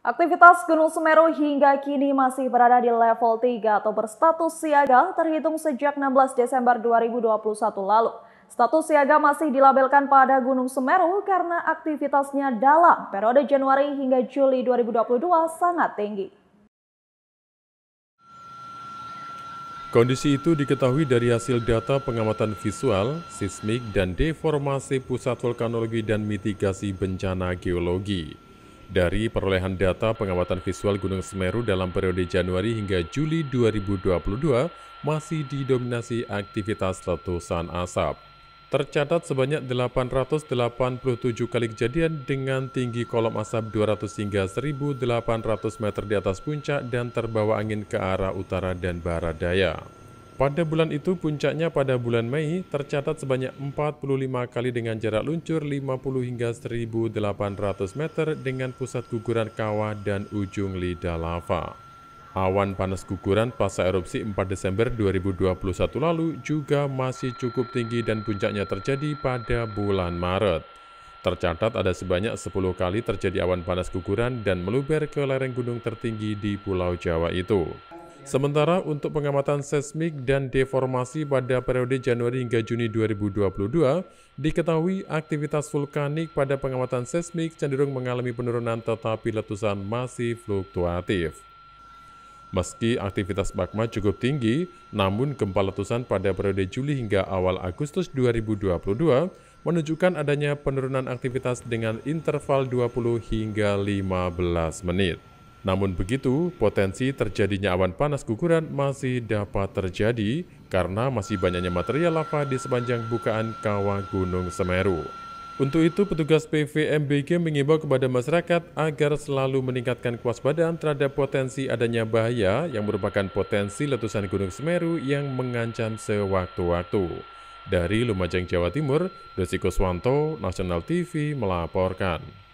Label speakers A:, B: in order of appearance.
A: Aktivitas Gunung Semeru hingga kini masih berada di level 3 atau berstatus siaga terhitung sejak 16 Desember 2021 lalu. Status siaga masih dilabelkan pada Gunung Semeru karena aktivitasnya dalam periode Januari hingga Juli 2022 sangat tinggi.
B: Kondisi itu diketahui dari hasil data pengamatan visual, sismik, dan deformasi pusat vulkanologi dan mitigasi bencana geologi. Dari perolehan data pengamatan visual Gunung Semeru dalam periode Januari hingga Juli 2022 masih didominasi aktivitas letusan asap. Tercatat sebanyak 887 kali kejadian dengan tinggi kolom asap 200 hingga 1800 meter di atas puncak dan terbawa angin ke arah utara dan barat daya. Pada bulan itu puncaknya pada bulan Mei tercatat sebanyak 45 kali dengan jarak luncur 50 hingga 1800 meter dengan pusat guguran kawah dan ujung lidah lava. Awan panas guguran pasca erupsi 4 Desember 2021 lalu juga masih cukup tinggi dan puncaknya terjadi pada bulan Maret. Tercatat ada sebanyak 10 kali terjadi awan panas guguran dan meluber ke lereng gunung tertinggi di Pulau Jawa itu. Sementara untuk pengamatan seismik dan deformasi pada periode Januari hingga Juni 2022, diketahui aktivitas vulkanik pada pengamatan seismik cenderung mengalami penurunan tetapi letusan masih fluktuatif. Meski aktivitas magma cukup tinggi, namun gempa letusan pada periode Juli hingga awal Agustus 2022 menunjukkan adanya penurunan aktivitas dengan interval 20 hingga 15 menit. Namun begitu, potensi terjadinya awan panas guguran masih dapat terjadi karena masih banyaknya material lava di sepanjang bukaan kawah Gunung Semeru. Untuk itu, petugas PVMBG mengimbau kepada masyarakat agar selalu meningkatkan kewaspadaan terhadap potensi adanya bahaya yang merupakan potensi letusan Gunung Semeru yang mengancam sewaktu-waktu. Dari Lumajang, Jawa Timur, Desi Koswanto, Nasional TV melaporkan.